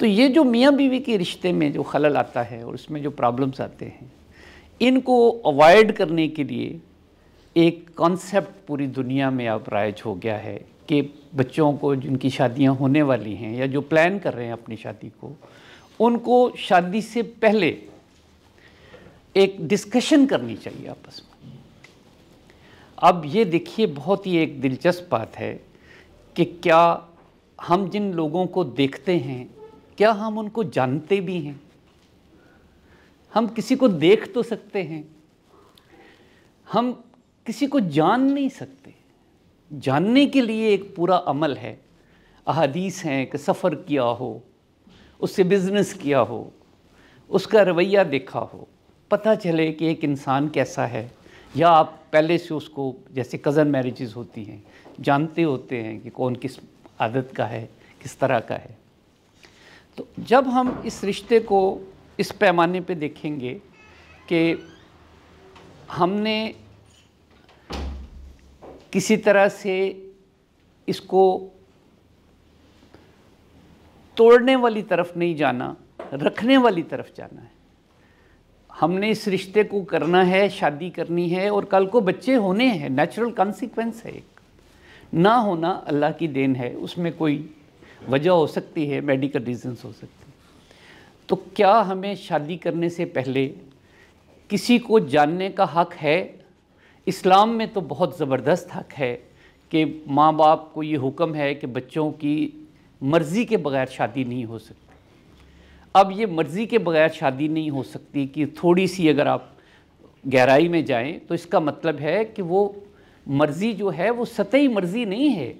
तो ये जो मियाँ बीवी के रिश्ते में जो खलल आता है और उसमें जो प्रॉब्लम्स आते हैं इनको अवॉइड करने के लिए एक कॉन्सेप्ट पूरी दुनिया में अब राइज हो गया है कि बच्चों को जिनकी शादियाँ होने वाली हैं या जो प्लान कर रहे हैं अपनी शादी को उनको शादी से पहले एक डिस्कशन करनी चाहिए आपस में अब ये देखिए बहुत ही एक दिलचस्प बात है कि क्या हम जिन लोगों को देखते हैं क्या हम उनको जानते भी हैं हम किसी को देख तो सकते हैं हम किसी को जान नहीं सकते जानने के लिए एक पूरा अमल है अहदीस हैं कि सफ़र किया हो उससे बिज़नेस किया हो उसका रवैया देखा हो पता चले कि एक इंसान कैसा है या आप पहले से उसको जैसे कज़न मैरिजेस होती हैं जानते होते हैं कि कौन किस आदत का है किस तरह का है तो जब हम इस रिश्ते को इस पैमाने पे देखेंगे कि हमने किसी तरह से इसको तोड़ने वाली तरफ नहीं जाना रखने वाली तरफ जाना है हमने इस रिश्ते को करना है शादी करनी है और कल को बच्चे होने हैं नेचुरल कॉन्सिक्वेंस है एक ना होना अल्लाह की देन है उसमें कोई वजह हो सकती है मेडिकल रीजंस हो सकते तो क्या हमें शादी करने से पहले किसी को जानने का हक है इस्लाम में तो बहुत ज़बरदस्त हक है कि माँ बाप को ये हुक्म है कि बच्चों की मर्ज़ी के बग़ैर शादी नहीं हो सकती अब ये मर्ज़ी के बग़ैर शादी नहीं हो सकती कि थोड़ी सी अगर आप गहराई में जाएं तो इसका मतलब है कि वो मर्ज़ी जो है वो सतही मर्ज़ी नहीं है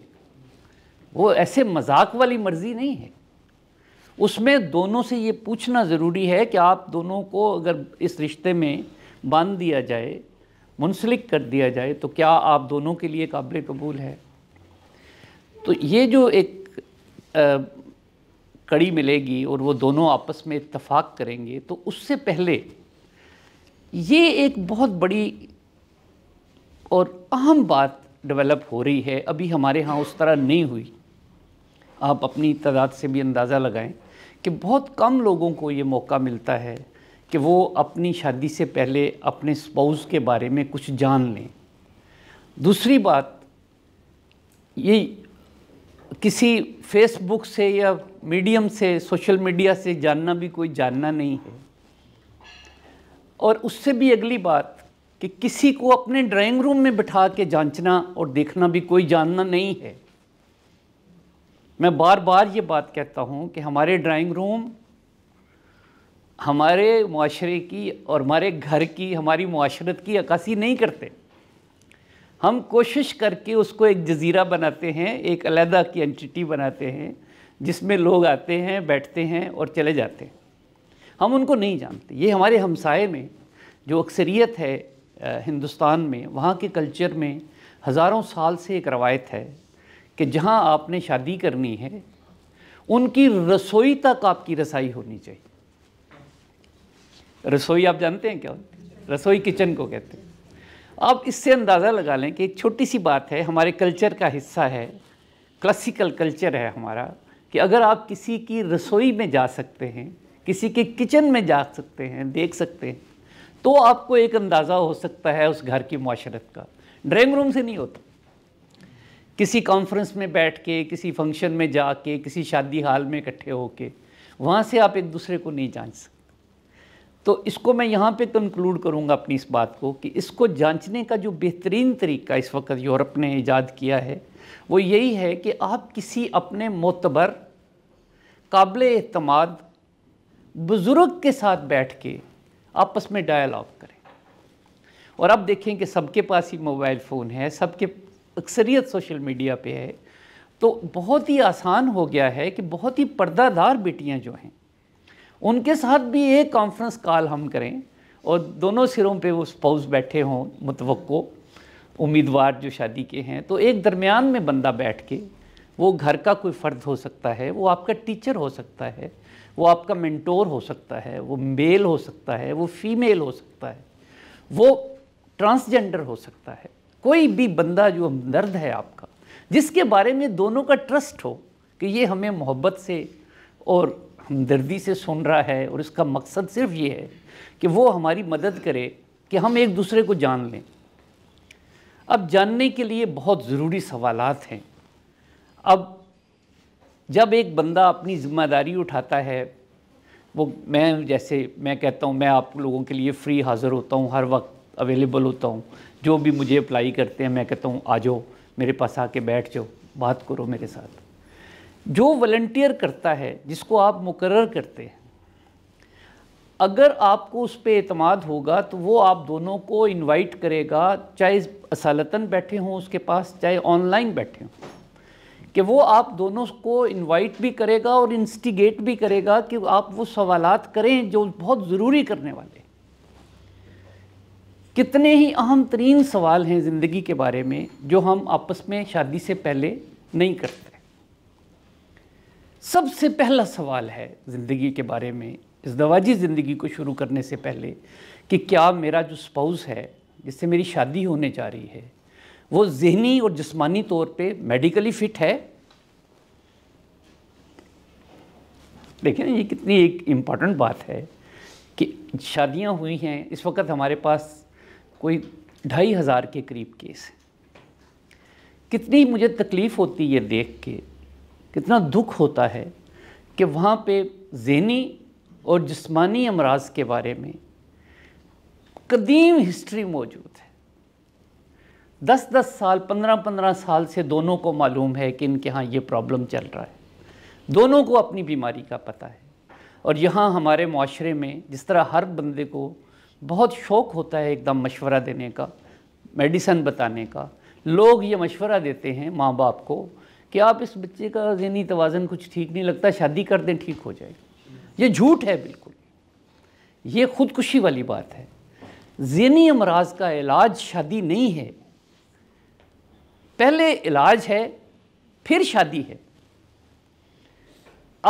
वो ऐसे मजाक वाली मर्जी नहीं है उसमें दोनों से ये पूछना ज़रूरी है कि आप दोनों को अगर इस रिश्ते में बांध दिया जाए मुंसलिक कर दिया जाए तो क्या आप दोनों के लिए काबिल कबूल है तो ये जो एक आ, कड़ी मिलेगी और वो दोनों आपस में इतफाक़ करेंगे तो उससे पहले ये एक बहुत बड़ी और अहम बात डेवलप हो रही है अभी हमारे यहाँ उस तरह नहीं हुई आप अपनी तादाद से भी अंदाज़ा लगाएं कि बहुत कम लोगों को ये मौका मिलता है कि वो अपनी शादी से पहले अपने स्पाउस के बारे में कुछ जान लें दूसरी बात ये किसी फेसबुक से या मीडियम से सोशल मीडिया से जानना भी कोई जानना नहीं है और उससे भी अगली बात कि किसी को अपने ड्राइंग रूम में बिठा के जांचना और देखना भी कोई जानना नहीं है मैं बार बार ये बात कहता हूँ कि हमारे ड्राइंग रूम हमारे माशरे की और हमारे घर की हमारी माशरत की अक्सी नहीं करते हम कोशिश करके उसको एक जजीरा बनाते हैं एक अलहदा की एंटिटी बनाते हैं जिसमें लोग आते हैं बैठते हैं और चले जाते हैं हम उनको नहीं जानते ये हमारे हमसाए में जो अक्सरियत है हिंदुस्तान में वहाँ के कल्चर में हज़ारों साल से एक रवायत है कि जहाँ आपने शादी करनी है उनकी रसोई तक आपकी रसाई होनी चाहिए रसोई आप जानते हैं क्या रसोई किचन को कहते हैं आप इससे अंदाज़ा लगा लें कि एक छोटी सी बात है हमारे कल्चर का हिस्सा है क्लासिकल कल्चर है हमारा कि अगर आप किसी की रसोई में जा सकते हैं किसी के किचन में जा सकते हैं देख सकते हैं तो आपको एक अंदाज़ा हो सकता है उस घर की माशरत का ड्राइंग रूम से नहीं होता किसी कॉन्फ्रेंस में बैठ के किसी फंक्शन में जा के किसी शादी हाल में इकट्ठे होके वहाँ से आप एक दूसरे को नहीं जाँच सकते तो इसको मैं यहाँ पे कंक्लूड करूँगा अपनी इस बात को कि इसको जांचने का जो बेहतरीन तरीका इस वक्त यूरोप ने ईजाद किया है वो यही है कि आप किसी अपने मोतबर काबिल अतमाद बुज़ुर्ग के साथ बैठ के आपस में डायलॉग करें और अब देखें कि सबके पास ही मोबाइल फ़ोन है सबके अक्सरियत सोशल मीडिया पे है तो बहुत ही आसान हो गया है कि बहुत ही पर्दादार बेटियां जो हैं उनके साथ भी एक कॉन्फ्रेंस कॉल हम करें और दोनों सिरों पे वो स्पाउस बैठे हों मुतवको उम्मीदवार जो शादी के हैं तो एक दरमियान में बंदा बैठ के वो घर का कोई फ़र्द हो सकता है वो आपका टीचर हो सकता है वो आपका मेंटोर हो सकता है वो मेल हो सकता है वो फीमेल हो सकता है वो ट्रांसजेंडर हो सकता है कोई भी बंदा जो हमदर्द है आपका जिसके बारे में दोनों का ट्रस्ट हो कि ये हमें मोहब्बत से और हमदर्दी से सुन रहा है और इसका मकसद सिर्फ ये है कि वो हमारी मदद करे कि हम एक दूसरे को जान लें अब जानने के लिए बहुत ज़रूरी सवालत हैं अब जब एक बंदा अपनी ज़िम्मेदारी उठाता है वो मैं जैसे मैं कहता हूँ मैं आप लोगों के लिए फ़्री हाज़िर होता हूँ हर वक्त अवेलेबल होता हूँ जो भी मुझे अप्लाई करते हैं मैं कहता हूँ आ जाओ मेरे पास आके बैठ जाओ बात करो मेरे साथ जो वॉल्टियर करता है जिसको आप मुकर करते हैं अगर आपको उस पर अतमाद होगा तो वो आप दोनों को इनवाइट करेगा चाहे असालतन बैठे हों उसके पास चाहे ऑनलाइन बैठे हों कि वो आप दोनों को इनवाइट भी करेगा और इंस्टिगेट भी करेगा कि आप वो सवालात करें जो बहुत ज़रूरी करने वाले कितने ही अहम तरीन सवाल हैं ज़िंदगी के बारे में जो हम आपस में शादी से पहले नहीं करते सबसे पहला सवाल है ज़िंदगी के बारे में इस दवाजी ज़िंदगी को शुरू करने से पहले कि क्या मेरा जो स्पाउस है जिससे मेरी शादी होने जा रही है वो जहनी और जिस्मानी तौर पे मेडिकली फ़िट है देखें ये कितनी एक इम्पॉर्टेंट बात है कि शादियां हुई हैं इस वक्त हमारे पास कोई ढाई हज़ार के करीब केस हैं कितनी मुझे तकलीफ़ होती ये देख के कितना दुख होता है कि वहाँ पे जहनी और जिस्मानी अमराज के बारे में कदीम हिस्ट्री मौजूद है दस दस साल पंद्रह पंद्रह साल से दोनों को मालूम है कि इनके यहाँ ये प्रॉब्लम चल रहा है दोनों को अपनी बीमारी का पता है और यहाँ हमारे माशरे में जिस तरह हर बंदे को बहुत शौक़ होता है एकदम मशवरा देने का मेडिसन बताने का लोग ये मशवरा देते हैं माँ बाप को कि आप इस बच्चे का जहनी तोज़न कुछ ठीक नहीं लगता शादी कर दें ठीक हो जाएगी ये झूठ है बिल्कुल ये ख़ुदकुशी वाली बात है जहनी अमराज का इलाज शादी नहीं है पहले इलाज है फिर शादी है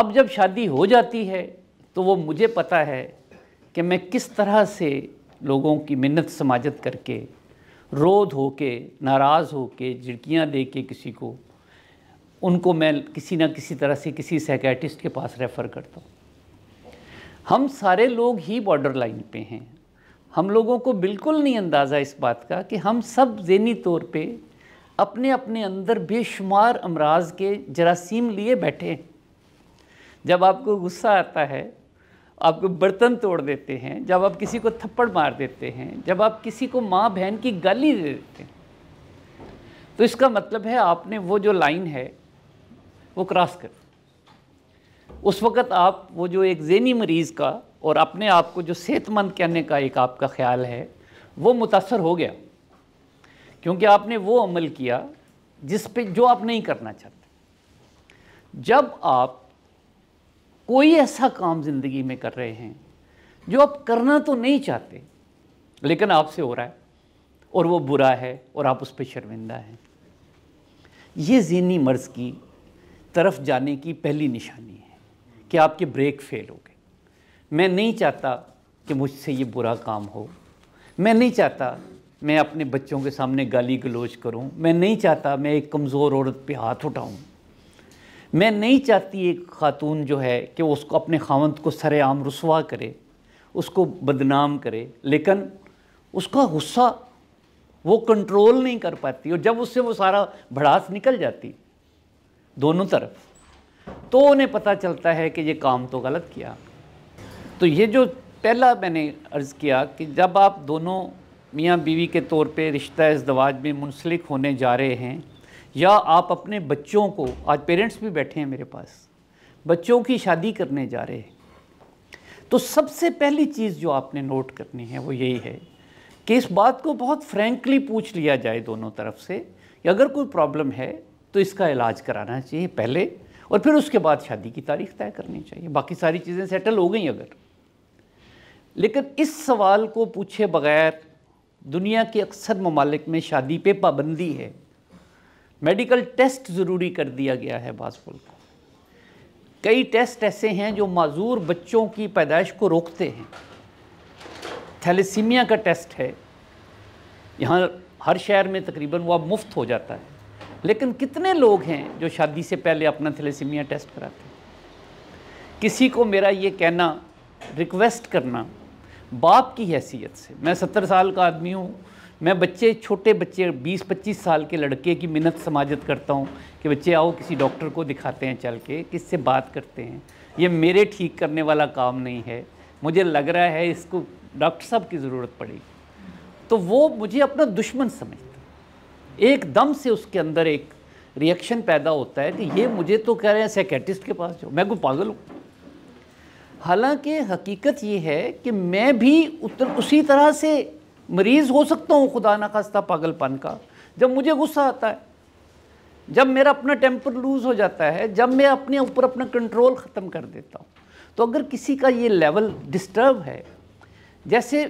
अब जब शादी हो जाती है तो वो मुझे पता है कि मैं किस तरह से लोगों की मिन्नत समाजत करके रोध हो के नाराज़ हो के झिड़कियाँ दे के किसी को उनको मैं किसी ना किसी तरह से किसी साइकेटिस्ट के पास रेफ़र करता हूँ हम सारे लोग ही बॉर्डर लाइन पे हैं हम लोगों को बिल्कुल नहीं अंदाज़ा इस बात का कि हम सब जहनी तौर पे अपने अपने अंदर बेशुमार अमराज के जरासीम लिए बैठे हैं जब आपको गुस्सा आता है आपके बर्तन तोड़ देते हैं जब आप किसी को थप्पड़ मार देते हैं जब आप किसी को माँ बहन की गाली दे देते हैं तो इसका मतलब है आपने वो जो लाइन है वो क्रॉस कर उस वक़्त आप वो जो एक जहनी मरीज़ का और अपने आप को जो सेहतमंद कहने का एक आपका ख्याल है वो मुतासर हो गया क्योंकि आपने वो अमल किया जिस पे जो आप नहीं करना चाहते जब आप कोई ऐसा काम ज़िंदगी में कर रहे हैं जो आप करना तो नहीं चाहते लेकिन आपसे हो रहा है और वो बुरा है और आप उस पर शर्मिंदा हैं ये जीनी मर्ज़ की तरफ जाने की पहली निशानी है कि आपके ब्रेक फेल हो गए मैं नहीं चाहता कि मुझसे ये बुरा काम हो मैं नहीं चाहता मैं अपने बच्चों के सामने गाली गलोच करूं मैं नहीं चाहता मैं एक कमज़ोर औरत पे हाथ उठाऊं मैं नहीं चाहती एक खातून जो है कि उसको अपने खावंद को सरेआम रसुवा करे उसको बदनाम करे लेकिन उसका गुस्सा वो कंट्रोल नहीं कर पाती और जब उससे वो सारा भड़ास निकल जाती दोनों तरफ तो उन्हें पता चलता है कि ये काम तो गलत किया तो ये जो पहला मैंने अर्ज़ किया कि जब आप दोनों मियाँ बीवी के तौर पे रिश्ता इस दवाज में मुंसलिक होने जा रहे हैं या आप अपने बच्चों को आज पेरेंट्स भी बैठे हैं मेरे पास बच्चों की शादी करने जा रहे हैं तो सबसे पहली चीज़ जो आपने नोट करनी है वो यही है कि इस बात को बहुत फ्रेंकली पूछ लिया जाए दोनों तरफ से कि अगर कोई प्रॉब्लम है तो इसका इलाज कराना चाहिए पहले और फिर उसके बाद शादी की तारीख तय करनी चाहिए बाकी सारी चीज़ें सेटल हो गई अगर लेकिन इस सवाल को पूछे बगैर दुनिया के अक्सर ममालिक में शादी पे पाबंदी है मेडिकल टेस्ट ज़रूरी कर दिया गया है बाज़ को कई टेस्ट ऐसे हैं जो माजूर बच्चों की पैदाइश को रोकते हैं थैलेसीमिया का टेस्ट है यहाँ हर शहर में तकरीबन वह मुफ्त हो जाता है लेकिन कितने लोग हैं जो शादी से पहले अपना थैलेसीमिया टेस्ट कराते हैं किसी को मेरा ये कहना रिक्वेस्ट करना बाप की हैसियत से मैं सत्तर साल का आदमी हूँ मैं बच्चे छोटे बच्चे 20-25 साल के लड़के की मिन्नत समाजत करता हूँ कि बच्चे आओ किसी डॉक्टर को दिखाते हैं चल के किससे बात करते हैं ये मेरे ठीक करने वाला काम नहीं है मुझे लग रहा है इसको डॉक्टर साहब की ज़रूरत पड़ेगी तो वो मुझे अपना दुश्मन समझता एकदम से उसके अंदर एक रिएक्शन पैदा होता है कि ये मुझे तो कह रहे हैं सेकेटिस्ट के पास जाओ मैं को पागल हूँ हालांकि हकीकत ये है कि मैं भी उतर उसी तरह से मरीज़ हो सकता हूँ खुदा ना खास्ता पागलपन का जब मुझे गुस्सा आता है जब मेरा अपना टेम्पर लूज़ हो जाता है जब मैं अपने ऊपर अपना कंट्रोल ख़त्म कर देता हूँ तो अगर किसी का ये लेवल डिस्टर्ब है जैसे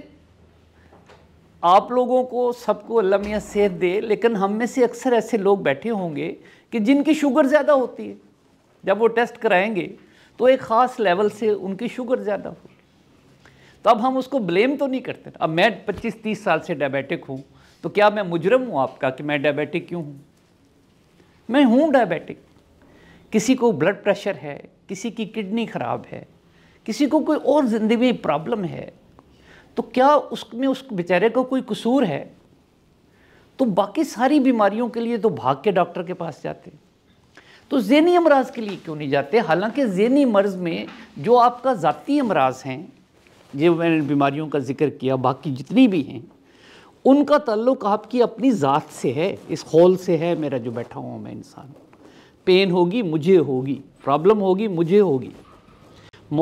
आप लोगों को सबको अल्लाह मियाँ सेहत दे लेकिन हम में से अक्सर ऐसे लोग बैठे होंगे कि जिनकी शुगर ज़्यादा होती है जब वो टेस्ट कराएंगे तो एक ख़ास लेवल से उनकी शुगर ज़्यादा होती तो अब हम उसको ब्लेम तो नहीं करते अब मैं 25-30 साल से डायबिटिक हूँ तो क्या मैं मुजरम हूँ आपका कि मैं डायबिटिक क्यों हूँ मैं हूँ डायबिटिक किसी को ब्लड प्रेशर है किसी की किडनी ख़राब है किसी को कोई और ज़िंदगी में प्रॉब्लम है तो क्या उसमें उस बेचारे का को कोई कसूर है तो बाकी सारी बीमारियों के लिए तो भाग के डॉक्टर के पास जाते तो जैनी अमराज के लिए क्यों नहीं जाते हालांकि ज़ैनी मर्ज़ में जो आपका ज़ाती अमराज हैं ये मैंने बीमारियों का जिक्र किया बाकी जितनी भी हैं उनका ताल्लुक आपकी अपनी ज़ात से है इस हॉल से है मेरा जो बैठा हुआ मैं इंसान पेन होगी मुझे होगी प्रॉब्लम होगी मुझे होगी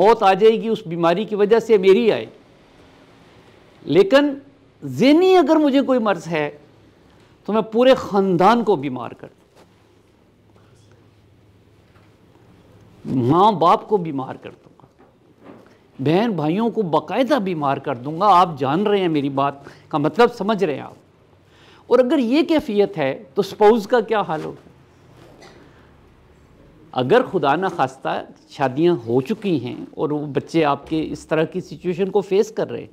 मौत आ जाएगी उस बीमारी की वजह से मेरी आए लेकिन जेनी अगर मुझे कोई मर्ज़ है तो मैं पूरे ख़ानदान को बीमार कर माँ बाप को बीमार करता बहन भाइयों को बाकायदा बीमार कर दूंगा आप जान रहे हैं मेरी बात का मतलब समझ रहे हैं आप और अगर ये कैफियत है तो स्पाउस का क्या हाल होगा अगर खुदा न खास्ता शादियां हो चुकी हैं और वो बच्चे आपके इस तरह की सिचुएशन को फेस कर रहे हैं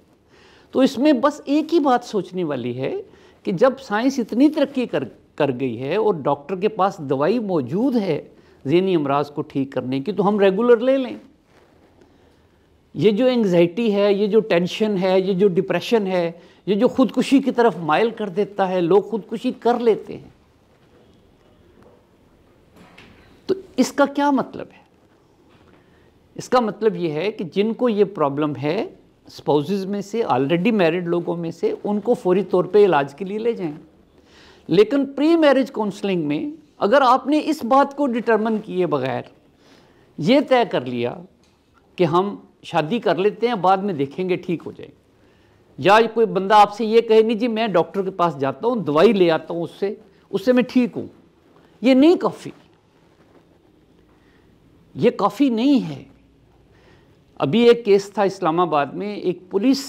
तो इसमें बस एक ही बात सोचने वाली है कि जब साइंस इतनी तरक्की कर कर गई है और डॉक्टर के पास दवाई मौजूद है जहनी अमराज को ठीक करने की तो हम रेगुलर ले लें ये जो एंग्जाइटी है ये जो टेंशन है ये जो डिप्रेशन है ये जो ख़ुदकुशी की तरफ माइल कर देता है लोग ख़ुदकुशी कर लेते हैं तो इसका क्या मतलब है इसका मतलब ये है कि जिनको ये प्रॉब्लम है स्पाउसेस में से ऑलरेडी मैरिड लोगों में से उनको फौरी तौर पे इलाज के लिए ले जाएं लेकिन प्री मैरिज काउंसलिंग में अगर आपने इस बात को डिटर्मन किए बगैर ये तय कर लिया कि हम शादी कर लेते हैं बाद में देखेंगे ठीक हो जाएंगे या कोई बंदा आपसे ये कहे नहीं जी मैं डॉक्टर के पास जाता हूँ दवाई ले आता हूँ उससे उससे मैं ठीक हूँ ये नहीं काफ़ी ये काफ़ी नहीं है अभी एक केस था इस्लामाबाद में एक पुलिस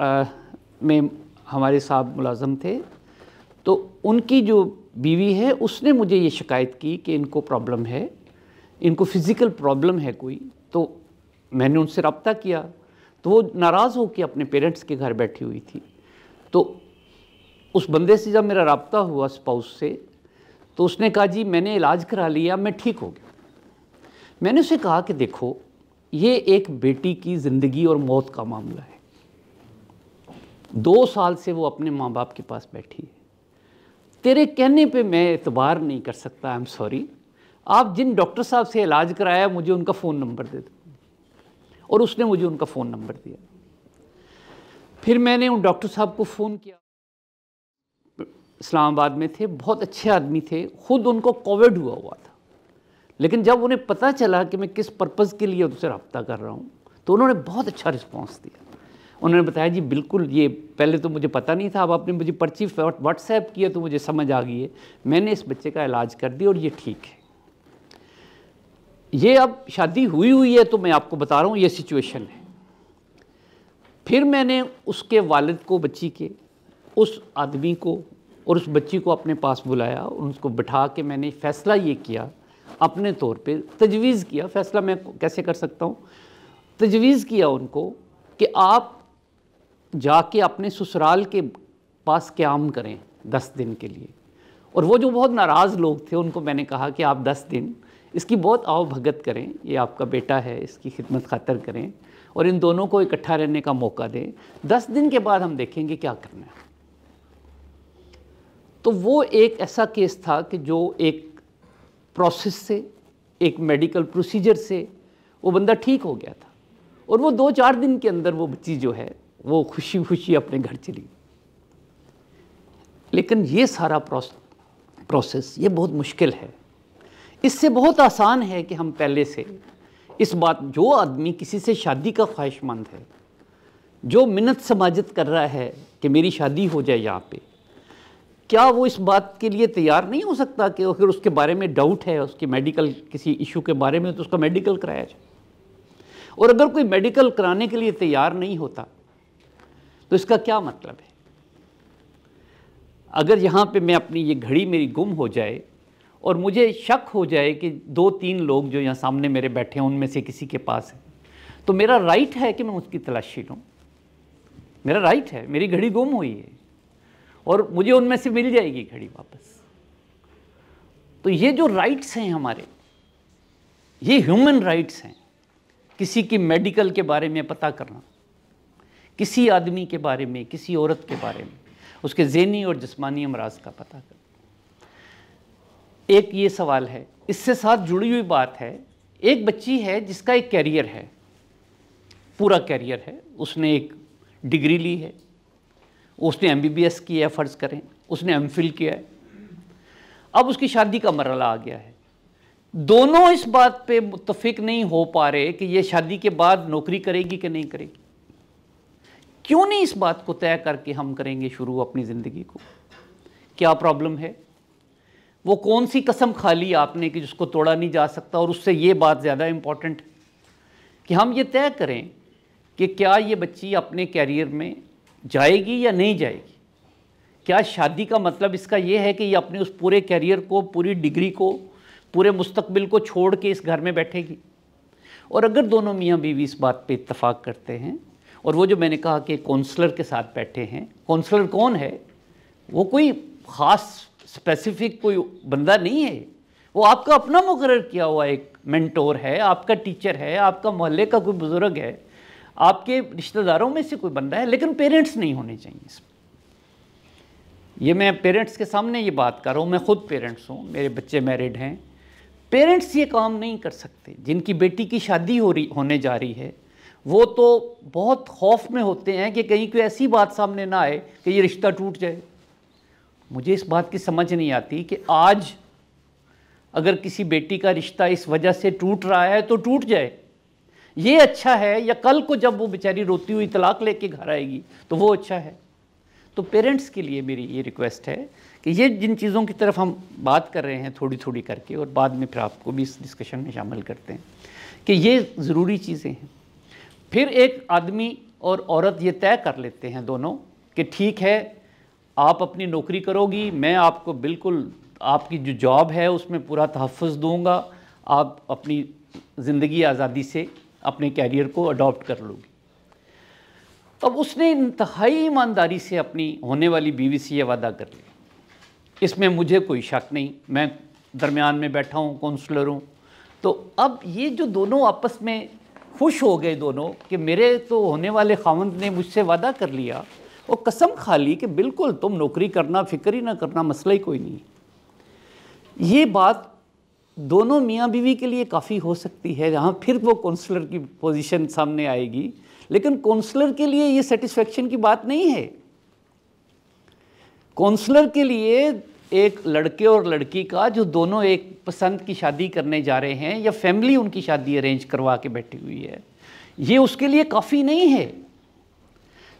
आ, में हमारे साहब मुलाजम थे तो उनकी जो बीवी है उसने मुझे ये शिकायत की कि इनको प्रॉब्लम है इनको फिज़िकल प्रॉब्लम है कोई तो मैंने उनसे रबता किया तो वो नाराज़ होकर अपने पेरेंट्स के घर बैठी हुई थी तो उस बंदे से जब मेरा रबता हुआ स्पाउस से तो उसने कहा जी मैंने इलाज करा लिया मैं ठीक हो गया मैंने उसे कहा कि देखो ये एक बेटी की ज़िंदगी और मौत का मामला है दो साल से वो अपने माँ बाप के पास बैठी है तेरे कहने पे मैं एतबार नहीं कर सकता आई एम सॉरी आप जिन डॉक्टर साहब से इलाज कराया मुझे उनका फ़ोन नंबर दे दो और उसने मुझे उनका फ़ोन नंबर दिया फिर मैंने उन डॉक्टर साहब को फ़ोन किया इस्लामाबाद में थे बहुत अच्छे आदमी थे खुद उनको कोविड हुआ हुआ था लेकिन जब उन्हें पता चला कि मैं किस पर्पज़ के लिए उनसे रब्ता कर रहा हूँ तो उन्होंने बहुत अच्छा रिस्पॉन्स दिया उन्होंने बताया जी बिल्कुल ये पहले तो मुझे पता नहीं था अब आपने मुझे पर्ची व्हाट्सएप किया तो मुझे समझ आ गई है मैंने इस बच्चे का इलाज कर दिया और ये ठीक है ये अब शादी हुई हुई है तो मैं आपको बता रहा हूँ ये सिचुएशन है फिर मैंने उसके वालिद को बच्ची के उस आदमी को और उस बच्ची को अपने पास बुलाया और उसको बिठा के मैंने फ़ैसला ये किया अपने तौर पे तजवीज़ किया फ़ैसला मैं कैसे कर सकता हूँ तजवीज़ किया उनको कि आप जाके अपने ससुराल के पास क्याम करें दस दिन के लिए और वो जो बहुत नाराज़ लोग थे उनको मैंने कहा कि आप दस दिन इसकी बहुत आवभगत करें ये आपका बेटा है इसकी खिदमत खातर करें और इन दोनों को इकट्ठा रहने का मौका दें दस दिन के बाद हम देखेंगे क्या करना है तो वो एक ऐसा केस था कि जो एक प्रोसेस से एक मेडिकल प्रोसीजर से वो बंदा ठीक हो गया था और वो दो चार दिन के अंदर वो बच्ची जो है वो खुशी खुशी अपने घर चली लेकिन ये सारा प्रोसेस ये बहुत मुश्किल है इससे बहुत आसान है कि हम पहले से इस बात जो आदमी किसी से शादी का ख्वाहिशमंद है जो मिन्नत समाजत कर रहा है कि मेरी शादी हो जाए यहाँ पे क्या वो इस बात के लिए तैयार नहीं हो सकता कि अगर उसके बारे में डाउट है उसके मेडिकल किसी इशू के बारे में तो उसका मेडिकल कराया जाए और अगर कोई मेडिकल कराने के लिए तैयार नहीं होता तो इसका क्या मतलब है अगर यहाँ पे मैं अपनी ये घड़ी मेरी गुम हो जाए और मुझे शक हो जाए कि दो तीन लोग जो यहाँ सामने मेरे बैठे हैं उनमें से किसी के पास है तो मेरा राइट है कि मैं उसकी तलाशी लूँ मेरा राइट है मेरी घड़ी गुम हुई है और मुझे उनमें से मिल जाएगी घड़ी वापस तो ये जो राइट्स हैं हमारे ये ह्यूमन राइट्स हैं किसी की मेडिकल के बारे में पता करना किसी आदमी के बारे में किसी औरत के बारे में उसके जहनी और जिसमानी अमराज का पता करना एक ये सवाल है इससे साथ जुड़ी हुई बात है एक बच्ची है जिसका एक कैरियर है पूरा कैरियर है उसने एक डिग्री ली है उसने एम बी बी एस किया फ़र्ज़ करें उसने एम फिल किया है अब उसकी शादी का मरला आ गया है दोनों इस बात पे मुतफिक नहीं हो पा रहे कि ये शादी के बाद नौकरी करेगी कि नहीं करेगी क्यों नहीं इस बात को तय करके हम करेंगे शुरू अपनी ज़िंदगी को क्या प्रॉब्लम है वो कौन सी कसम खा ली आपने कि जिसको तोड़ा नहीं जा सकता और उससे ये बात ज़्यादा इम्पॉर्टेंट कि हम ये तय करें कि क्या ये बच्ची अपने कैरियर में जाएगी या नहीं जाएगी क्या शादी का मतलब इसका ये है कि ये अपने उस पूरे कैरियर को पूरी डिग्री को पूरे मुस्तबिल को छोड़ के इस घर में बैठेगी और अगर दोनों मियाँ बीवी इस बात पे इतफ़ाक़ करते हैं और वो जो मैंने कहा कि कौंसलर के साथ बैठे हैं कौंसलर कौन है वो कोई ख़ास स्पेसिफिक कोई बंदा नहीं है वो आपका अपना मुकर किया हुआ एक मेंटोर है आपका टीचर है आपका मोहल्ले का कोई बुज़ुर्ग है आपके रिश्तेदारों में से कोई बंदा है लेकिन पेरेंट्स नहीं होने चाहिए इसमें ये मैं पेरेंट्स के सामने ये बात कर रहा हूँ मैं खुद पेरेंट्स हूँ मेरे बच्चे मैरिड हैं पेरेंट्स ये काम नहीं कर सकते जिनकी बेटी की शादी हो रही होने जा रही है वो तो बहुत खौफ में होते हैं कि कहीं कोई ऐसी बात सामने ना आए कि ये रिश्ता टूट जाए मुझे इस बात की समझ नहीं आती कि आज अगर किसी बेटी का रिश्ता इस वजह से टूट रहा है तो टूट जाए ये अच्छा है या कल को जब वो बेचारी रोती हुई तलाक लेके घर आएगी तो वो अच्छा है तो पेरेंट्स के लिए मेरी ये रिक्वेस्ट है कि ये जिन चीज़ों की तरफ हम बात कर रहे हैं थोड़ी थोड़ी करके और बाद में फिर आपको भी इस डिस्कशन में शामिल करते हैं कि ये ज़रूरी चीज़ें हैं फिर एक आदमी और औरत ये तय कर लेते हैं दोनों कि ठीक है आप अपनी नौकरी करोगी मैं आपको बिल्कुल आपकी जो जॉब है उसमें पूरा तहफ़ दूँगा आप अपनी ज़िंदगी आज़ादी से अपने कैरियर को अडॉप्ट कर लोगी अब उसने इंतहाई ईमानदारी से अपनी होने वाली बीवी से यह वादा कर लिया इसमें मुझे कोई शक नहीं मैं दरमियान में बैठा हूँ काउंसलर हूँ तो अब ये जो दोनों आपस में खुश हो गए दोनों कि मेरे तो होने वाले खावंद ने मुझसे वादा कर लिया वो कसम खा ली कि बिल्कुल तुम नौकरी करना फिक्र ही ना करना मसला ही कोई नहीं ये बात दोनों मियाँ बीवी के लिए काफ़ी हो सकती है जहाँ फिर वो काउंसलर की पोजीशन सामने आएगी लेकिन काउंसलर के लिए ये सेटिस्फेक्शन की बात नहीं है काउंसलर के लिए एक लड़के और लड़की का जो दोनों एक पसंद की शादी करने जा रहे हैं या फैमिली उनकी शादी अरेंज करवा के बैठी हुई है ये उसके लिए काफ़ी नहीं है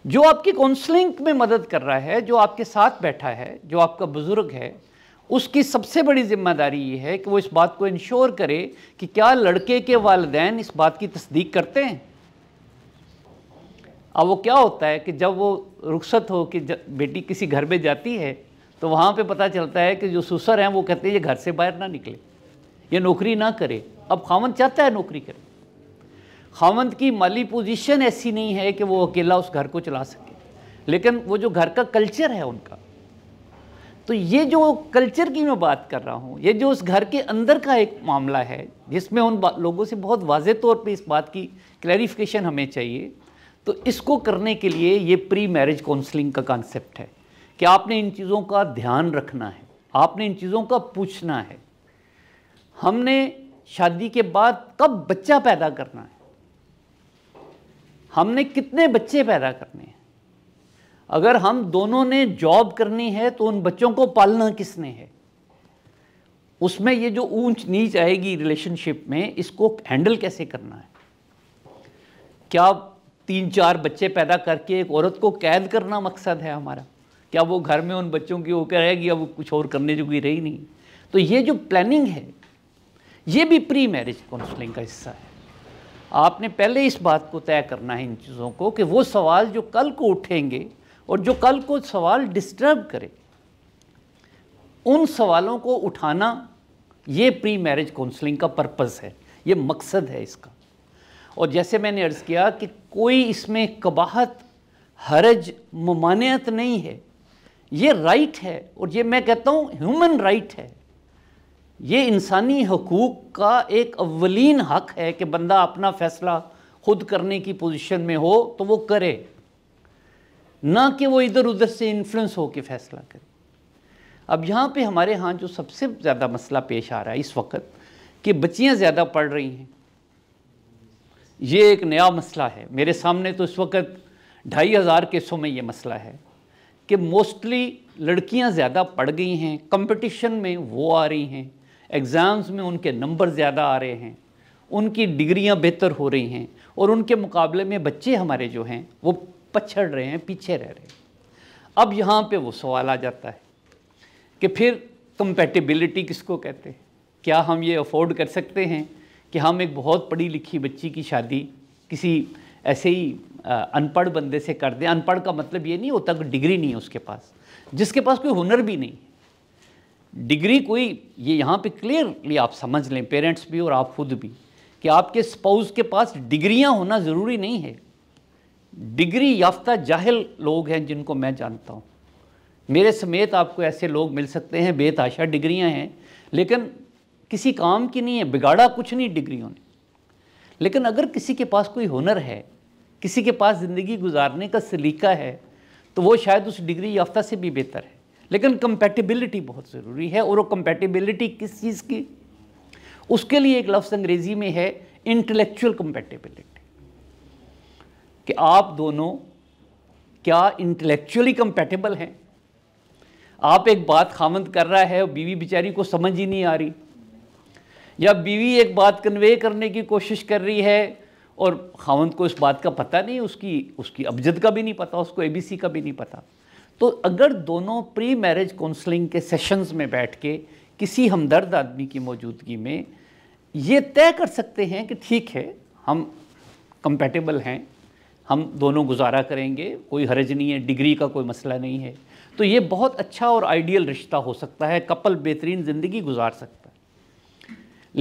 जो आपकी काउंसलिंग में मदद कर रहा है जो आपके साथ बैठा है जो आपका बुज़ुर्ग है उसकी सबसे बड़ी जिम्मेदारी ये है कि वो इस बात को इंश्योर करे कि क्या लड़के के वालदेन इस बात की तस्दीक करते हैं अब वो क्या होता है कि जब वो रुखसत हो कि बेटी किसी घर में जाती है तो वहाँ पे पता चलता है कि जो सुसर हैं वो कहते हैं ये घर से बाहर ना निकले ये नौकरी ना करे अब खामन चाहता है नौकरी करे खावंद की माली पोजीशन ऐसी नहीं है कि वो अकेला उस घर को चला सके लेकिन वो जो घर का कल्चर है उनका तो ये जो कल्चर की मैं बात कर रहा हूँ ये जो उस घर के अंदर का एक मामला है जिसमें उन लोगों से बहुत वाज तौर पे इस बात की क्लैरिफिकेशन हमें चाहिए तो इसको करने के लिए ये प्री मैरिज काउंसलिंग का कॉन्सेप्ट है कि आपने इन चीज़ों का ध्यान रखना है आपने इन चीज़ों का पूछना है हमने शादी के बाद कब बच्चा पैदा करना है हमने कितने बच्चे पैदा करने हैं अगर हम दोनों ने जॉब करनी है तो उन बच्चों को पालना किसने है उसमें ये जो ऊंच नीच आएगी रिलेशनशिप में इसको हैंडल कैसे करना है क्या तीन चार बच्चे पैदा करके एक औरत को कैद करना मकसद है हमारा क्या वो घर में उन बच्चों की होकर रहेगी अब कुछ और करने जोगी रही नहीं तो ये जो प्लानिंग है ये भी प्री मैरिज काउंसलिंग का हिस्सा है आपने पहले इस बात को तय करना है इन चीज़ों को कि वो सवाल जो कल को उठेंगे और जो कल को सवाल डिस्टर्ब करे उन सवालों को उठाना ये प्री मैरिज काउंसलिंग का पर्पज़ है ये मकसद है इसका और जैसे मैंने अर्ज़ किया कि कोई इसमें कबाहत हरज ममानियत नहीं है ये राइट है और ये मैं कहता हूँ ह्यूमन राइट है ये इंसानी हकूक़ का एक अवलिन हक है कि बंदा अपना फ़ैसला ख़ुद करने की पोजीशन में हो तो वो करे ना कि वो इधर उधर से इन्फ्लुएंस हो के फ़ैसला करे अब यहाँ पे हमारे यहाँ जो सबसे ज़्यादा मसला पेश आ रहा है इस वक्त कि बच्चियाँ ज़्यादा पढ़ रही हैं ये एक नया मसला है मेरे सामने तो इस वक्त ढाई हज़ार केसों में ये मसला है कि मोस्टली लड़कियां ज़्यादा पढ़ गई हैं कंपटीशन में वो आ रही हैं एग्ज़ाम्स में उनके नंबर ज़्यादा आ रहे हैं उनकी डिग्रियां बेहतर हो रही हैं और उनके मुकाबले में बच्चे हमारे जो हैं वो पछड़ रहे हैं पीछे रह रहे हैं अब यहाँ पे वो सवाल आ जाता है कि फिर कंपेटिबिलिटी किसको कहते हैं क्या हम ये अफोर्ड कर सकते हैं कि हम एक बहुत पढ़ी लिखी बच्ची की शादी किसी ऐसे ही अनपढ़ बंदे से कर दें अनपढ़ का मतलब ये नहीं होता कि डिग्री नहीं है उसके पास जिसके पास कोई हुनर भी नहीं डिग्री कोई ये यहाँ पे क्लियरली आप समझ लें पेरेंट्स भी और आप खुद भी कि आपके स्पाउस के पास डिग्रियाँ होना ज़रूरी नहीं है डिग्री याफ्ता जाहिल लोग हैं जिनको मैं जानता हूँ मेरे समेत आपको ऐसे लोग मिल सकते हैं बेताशा डिग्रियाँ हैं लेकिन किसी काम की नहीं है बिगाड़ा कुछ नहीं डिग्रियों ने लेकिन अगर किसी के पास कोई हुनर है किसी के पास ज़िंदगी गुजारने का सलीका है तो वो शायद उस डिग्री याफ्ता से भी बेहतर है लेकिन कंपेटिबिलिटी बहुत ज़रूरी है और वो कंपेटिबिलिटी किस चीज़ की उसके लिए एक लफ्ज़ अंग्रेज़ी में है इंटेलेक्चुअल कंपेटिबिलिटी कि आप दोनों क्या इंटेलेक्चुअली कंपेटेबल हैं आप एक बात खामंद कर रहा है और बीवी बेचारी को समझ ही नहीं आ रही या बीवी एक बात कन्वे करने की कोशिश कर रही है और खामंद को इस बात का पता नहीं उसकी उसकी अबजद का भी नहीं पता उसको एबीसी का भी नहीं पता तो अगर दोनों प्री मैरिज काउंसलिंग के सेशंस में बैठ के किसी हमदर्द आदमी की मौजूदगी में ये तय कर सकते हैं कि ठीक है हम कंपेटेबल हैं हम दोनों गुजारा करेंगे कोई हरज नहीं है डिग्री का कोई मसला नहीं है तो ये बहुत अच्छा और आइडियल रिश्ता हो सकता है कपल बेहतरीन ज़िंदगी गुजार सकता है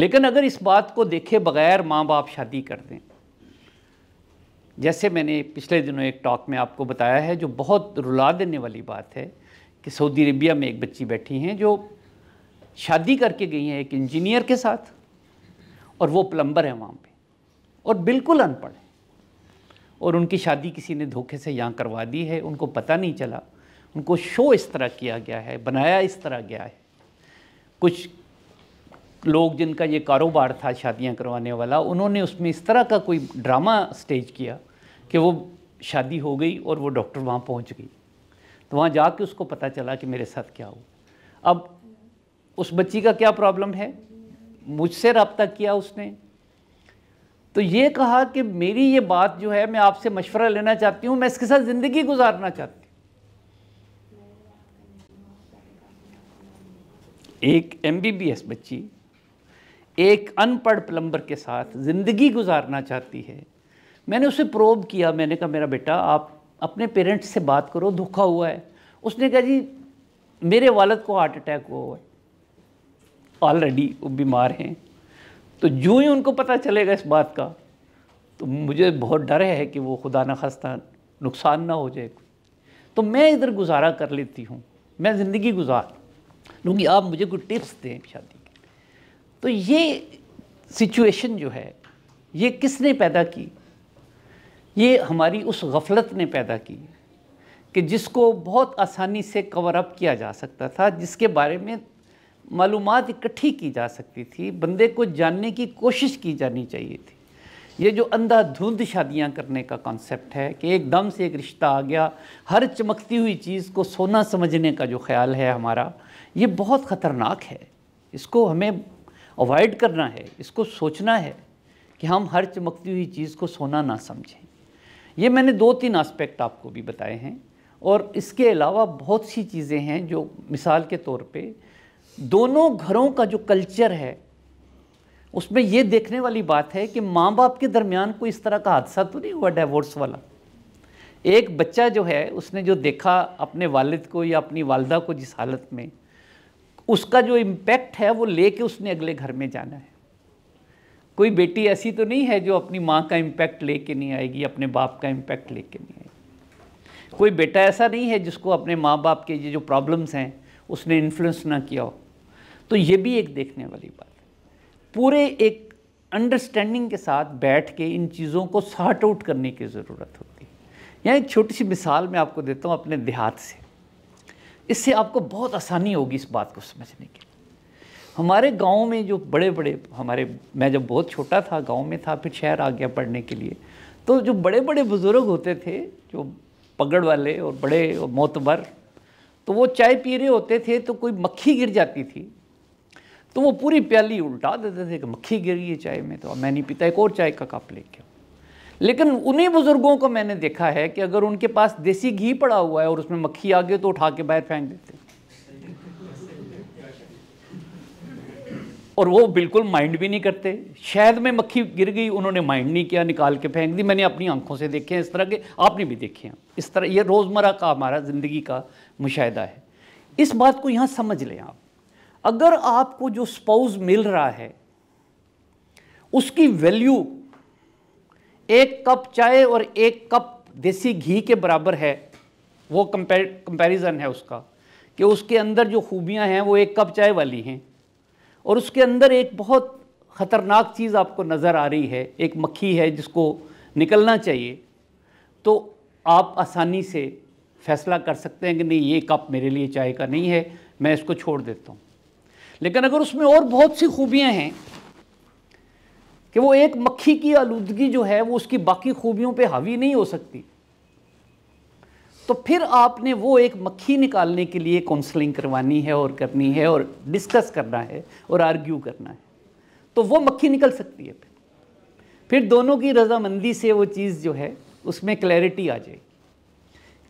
लेकिन अगर इस बात को देखे बगैर माँ बाप शादी कर दें जैसे मैंने पिछले दिनों एक टॉक में आपको बताया है जो बहुत रुला देने वाली बात है कि सऊदी अरेबिया में एक बच्ची बैठी हैं जो शादी करके गई हैं एक इंजीनियर के साथ और वो प्लम्बर हैं वहाँ पे और बिल्कुल अनपढ़ हैं और उनकी शादी किसी ने धोखे से यहाँ करवा दी है उनको पता नहीं चला उनको शो इस तरह किया गया है बनाया इस तरह गया है कुछ लोग जिनका ये कारोबार था शादियां करवाने वाला उन्होंने उसमें इस तरह का कोई ड्रामा स्टेज किया कि वो शादी हो गई और वो डॉक्टर वहाँ पहुँच गई तो वहाँ जाके उसको पता चला कि मेरे साथ क्या हुआ अब उस बच्ची का क्या प्रॉब्लम है मुझसे रबता किया उसने तो ये कहा कि मेरी ये बात जो है मैं आपसे मशवरा लेना चाहती हूँ मैं इसके साथ ज़िंदगी गुजारना चाहती हूँ एक एम बी बी एस बच्ची एक अनपढ़ प्लम्बर के साथ ज़िंदगी गुजारना चाहती है मैंने उसे प्रोब किया मैंने कहा मेरा बेटा आप अपने पेरेंट्स से बात करो धोखा हुआ है उसने कहा जी मेरे वालद को हार्ट अटैक हुआ हुआ है ऑलरेडी वो बीमार हैं तो जो ही उनको पता चलेगा इस बात का तो मुझे बहुत डर है कि वो खुदा न खास्ता नुकसान ना हो जाए तो मैं इधर गुजारा कर लेती हूँ मैं ज़िंदगी गुजार लूँगी आप मुझे कुछ टिप्स दें शादी तो ये सिचुएशन जो है ये किसने पैदा की ये हमारी उस गफलत ने पैदा की कि जिसको बहुत आसानी से कवर अप किया जा सकता था जिसके बारे में मालूम इकट्ठी की जा सकती थी बंदे को जानने की कोशिश की जानी चाहिए थी ये जो अंधाधुंध शादियां करने का कॉन्सेप्ट है कि एकदम से एक रिश्ता आ गया हर चमकती हुई चीज़ को सोना समझने का जो ख्याल है हमारा ये बहुत ख़तरनाक है इसको हमें अवॉइड करना है इसको सोचना है कि हम हर चमकती हुई चीज़ को सोना ना समझें ये मैंने दो तीन आस्पेक्ट आपको भी बताए हैं और इसके अलावा बहुत सी चीज़ें हैं जो मिसाल के तौर पे दोनों घरों का जो कल्चर है उसमें ये देखने वाली बात है कि माँ बाप के दरमियान कोई इस तरह का हादसा तो नहीं हुआ डाइवोर्स वाला एक बच्चा जो है उसने जो देखा अपने वालिद को या अपनी वालदा को जिस हालत में उसका जो इम्पैक्ट है वो लेके उसने अगले घर में जाना है कोई बेटी ऐसी तो नहीं है जो अपनी माँ का इम्पैक्ट लेके नहीं आएगी अपने बाप का इम्पैक्ट लेके नहीं आएगी कोई बेटा ऐसा नहीं है जिसको अपने माँ बाप के ये जो प्रॉब्लम्स हैं उसने इन्फ्लुएंस ना किया हो तो ये भी एक देखने वाली बात है पूरे एक अंडरस्टैंडिंग के साथ बैठ के इन चीज़ों को सॉर्ट आउट करने की ज़रूरत होती है यहाँ एक छोटी सी मिसाल मैं आपको देता हूँ अपने देहात से इससे आपको बहुत आसानी होगी इस बात को समझने की हमारे गांव में जो बड़े बड़े हमारे मैं जब बहुत छोटा था गांव में था फिर शहर आ गया पढ़ने के लिए तो जो बड़े बड़े बुज़ुर्ग होते थे जो पगड़ वाले और बड़े और मोतबर तो वो चाय पी रहे होते थे तो कोई मक्खी गिर जाती थी तो वो पूरी प्याली उल्टा देते थे कि मक्खी गिर गई चाय में तो मैं नहीं पीता एक और चाय का कप लेके लेकिन उन्हीं बुज़ुर्गों को मैंने देखा है कि अगर उनके पास देसी घी पड़ा हुआ है और उसमें मक्खी आ गई तो उठा के बाहर फेंक देते हैं और वो बिल्कुल माइंड भी नहीं करते शहद में मक्खी गिर गई उन्होंने माइंड नहीं किया निकाल के फेंक दी मैंने अपनी आंखों से देखे हैं इस तरह के आपने भी देखे हैं इस तरह ये रोज़मर्रा का हमारा ज़िंदगी का मुशाह है इस बात को यहाँ समझ लें आप अगर आपको जो स्पाउस मिल रहा है उसकी वैल्यू एक कप चाय और एक कप देसी घी के बराबर है वो कंपेर कंपेरिज़न है उसका कि उसके अंदर जो खूबियां हैं वो एक कप चाय वाली हैं और उसके अंदर एक बहुत ख़तरनाक चीज़ आपको नज़र आ रही है एक मक्खी है जिसको निकलना चाहिए तो आप आसानी से फैसला कर सकते हैं कि नहीं ये कप मेरे लिए चाय का नहीं है मैं इसको छोड़ देता हूँ लेकिन अगर उसमें और बहुत सी खूबियाँ हैं कि वो एक मक्खी की आलूदगी जो है वो उसकी बाकी खूबियों पे हावी नहीं हो सकती तो फिर आपने वो एक मक्खी निकालने के लिए काउंसलिंग करवानी है और करनी है और डिस्कस करना है और आर्ग्यू करना है तो वो मक्खी निकल सकती है फिर फिर दोनों की रजामंदी से वो चीज़ जो है उसमें क्लैरिटी आ जाएगी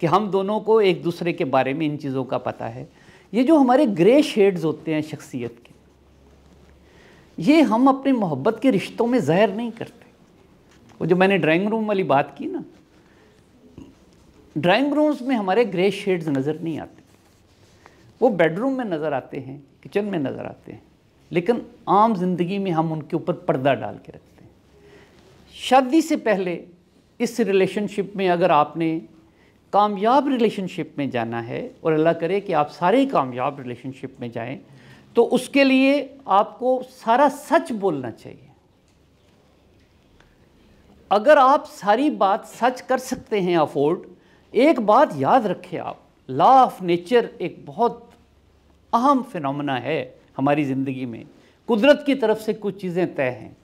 कि हम दोनों को एक दूसरे के बारे में इन चीज़ों का पता है ये जो हमारे ग्रे शेड्स होते हैं शख्सियत के ये हम अपने मोहब्बत के रिश्तों में ज़हर नहीं करते वो जो मैंने ड्राइंग रूम वाली बात की ना ड्राइंग रूम्स में हमारे ग्रे शेड्स नज़र नहीं आते वो बेडरूम में नज़र आते हैं किचन में नज़र आते हैं लेकिन आम जिंदगी में हम उनके ऊपर पर्दा डाल के रखते हैं शादी से पहले इस रिलेशनशिप में अगर आपने कामयाब रिलेशनशिप में जाना है और अल्लाह करे कि आप सारे कामयाब रिलेशनशिप में जाएं तो उसके लिए आपको सारा सच बोलना चाहिए अगर आप सारी बात सच कर सकते हैं अफोर्ड एक बात याद रखें आप लॉ ऑफ नेचर एक बहुत अहम फिनोमेना है हमारी ज़िंदगी में कुदरत की तरफ से कुछ चीज़ें तय हैं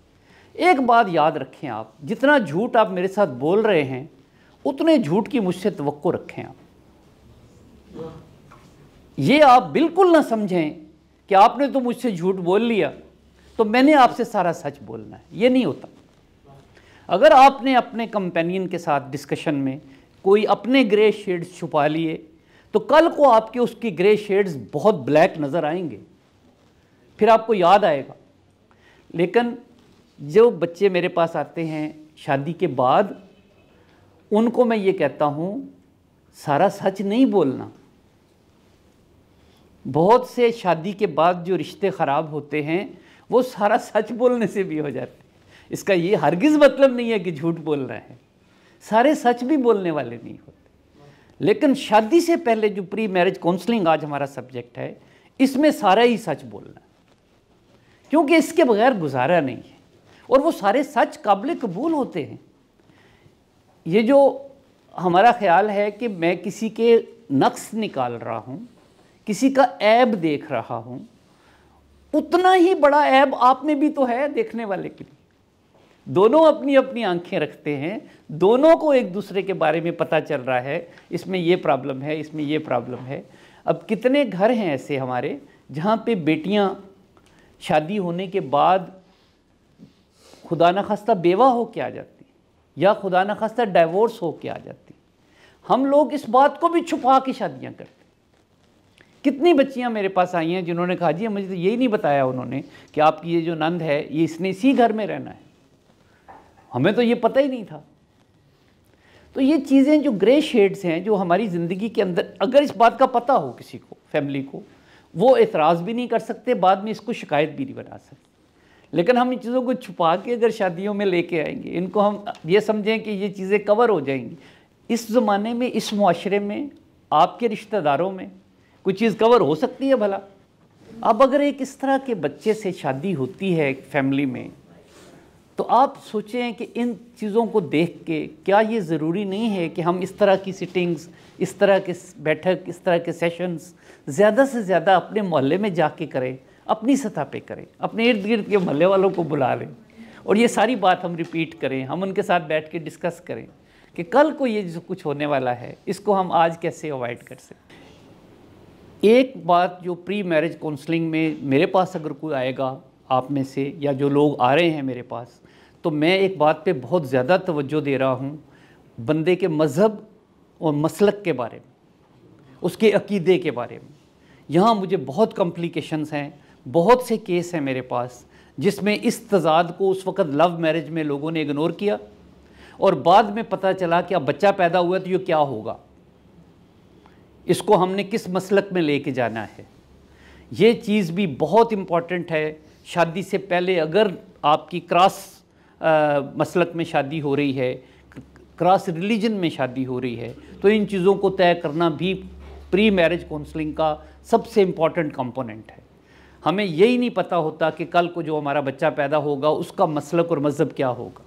एक बात याद रखें आप जितना झूठ आप मेरे साथ बोल रहे हैं उतने झूठ की मुझसे तो रखें आप ये आप बिल्कुल ना समझें कि आपने तो मुझसे झूठ बोल लिया तो मैंने आपसे सारा सच बोलना है ये नहीं होता अगर आपने अपने कंपेनियन के साथ डिस्कशन में कोई अपने ग्रे शेड्स छुपा लिए तो कल को आपके उसकी ग्रे शेड्स बहुत ब्लैक नज़र आएंगे फिर आपको याद आएगा लेकिन जो बच्चे मेरे पास आते हैं शादी के बाद उनको मैं ये कहता हूँ सारा सच नहीं बोलना बहुत से शादी के बाद जो रिश्ते ख़राब होते हैं वो सारा सच बोलने से भी हो जाते हैं इसका ये हरगिज़ मतलब नहीं है कि झूठ बोल रहे हैं सारे सच भी बोलने वाले नहीं होते लेकिन शादी से पहले जो प्री मैरिज काउंसलिंग आज हमारा सब्जेक्ट है इसमें सारा ही सच बोलना क्योंकि इसके बगैर गुजारा नहीं है और वो सारे सच काबिल कबूल होते हैं ये जो हमारा ख्याल है कि मैं किसी के नक्स निकाल रहा हूँ किसी का ऐब देख रहा हूँ उतना ही बड़ा ऐब आप में भी तो है देखने वाले के लिए दोनों अपनी अपनी आंखें रखते हैं दोनों को एक दूसरे के बारे में पता चल रहा है इसमें ये प्रॉब्लम है इसमें ये प्रॉब्लम है अब कितने घर हैं ऐसे हमारे जहाँ पे बेटियाँ शादी होने के बाद खुदा न खास्ता बेवा हो के आ जाती या खुदा न खास्ता डाइवोर्स हो के आ जाती हम लोग इस बात को भी छुपा के शादियाँ करते कितनी बच्चियां मेरे पास आई हैं जिन्होंने कहा जी मुझे तो यही नहीं बताया उन्होंने कि आपकी ये जो नंद है ये इसने इसी घर में रहना है हमें तो ये पता ही नहीं था तो ये चीज़ें जो ग्रे शेड्स हैं जो हमारी ज़िंदगी के अंदर अगर इस बात का पता हो किसी को फैमिली को वो एतराज़ भी नहीं कर सकते बाद में इसको शिकायत भी नहीं बना सकते लेकिन हम इन चीज़ों को छुपा के अगर शादियों में लेके आएंगे इनको हम ये समझें कि ये चीज़ें कवर हो जाएंगी इस ज़माने में इस माशरे में आपके रिश्तेदारों में कोई चीज़ कवर हो सकती है भला अब अगर एक इस तरह के बच्चे से शादी होती है एक फैमिली में तो आप सोचें कि इन चीज़ों को देख के क्या ये ज़रूरी नहीं है कि हम इस तरह की सिटिंग्स इस तरह के बैठक इस तरह के सेशंस ज़्यादा से ज़्यादा अपने मोहल्ले में जाके करें अपनी सतह पे करें अपने इर्द गिर्द के मोहल्ले वालों को बुला लें और ये सारी बात हम रिपीट करें हम उनके साथ बैठ के डिस्कस करें कि कल को ये जो कुछ होने वाला है इसको हम आज कैसे अवॉइड कर सकते एक बात जो प्री मैरिज काउंसलिंग में मेरे पास अगर कोई आएगा आप में से या जो लोग आ रहे हैं मेरे पास तो मैं एक बात पे बहुत ज़्यादा तवज्जो दे रहा हूँ बंदे के मज़हब और मसलक के बारे में उसके अकीदे के बारे में यहाँ मुझे बहुत कॉम्प्लिकेशंस हैं बहुत से केस हैं मेरे पास जिसमें इस तजाद को उस वक्त लव मैरिज में लोगों ने इग्नोर किया और बाद में पता चला कि अब बच्चा पैदा हुआ तो ये क्या होगा इसको हमने किस मसलक में लेके जाना है ये चीज़ भी बहुत इम्पॉर्टेंट है शादी से पहले अगर आपकी क्रॉस मसलक में शादी हो रही है क्रॉस रिलीजन में शादी हो रही है तो इन चीज़ों को तय करना भी प्री मैरिज काउंसलिंग का सबसे इम्पॉर्टेंट कंपोनेंट है हमें यही नहीं पता होता कि कल को जो हमारा बच्चा पैदा होगा उसका मसलक और मज़हब क्या होगा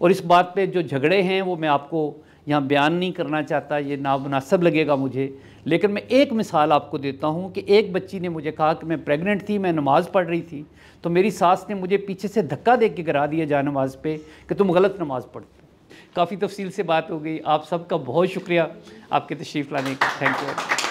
और इस बात पे जो झगड़े हैं वो मैं आपको यहाँ बयान नहीं करना चाहता ये नामनासब लगेगा मुझे लेकिन मैं एक मिसाल आपको देता हूँ कि एक बच्ची ने मुझे कहा कि मैं प्रेग्नेंट थी मैं नमाज़ पढ़ रही थी तो मेरी सास ने मुझे पीछे से धक्का दे के गिरा दिया जा नमाज पर कि तुम गलत नमाज़ पढ़ते हो काफ़ी तफसील से बात हो गई आप सबका बहुत शुक्रिया आपके तशरीफ़ लाने का थैंक यू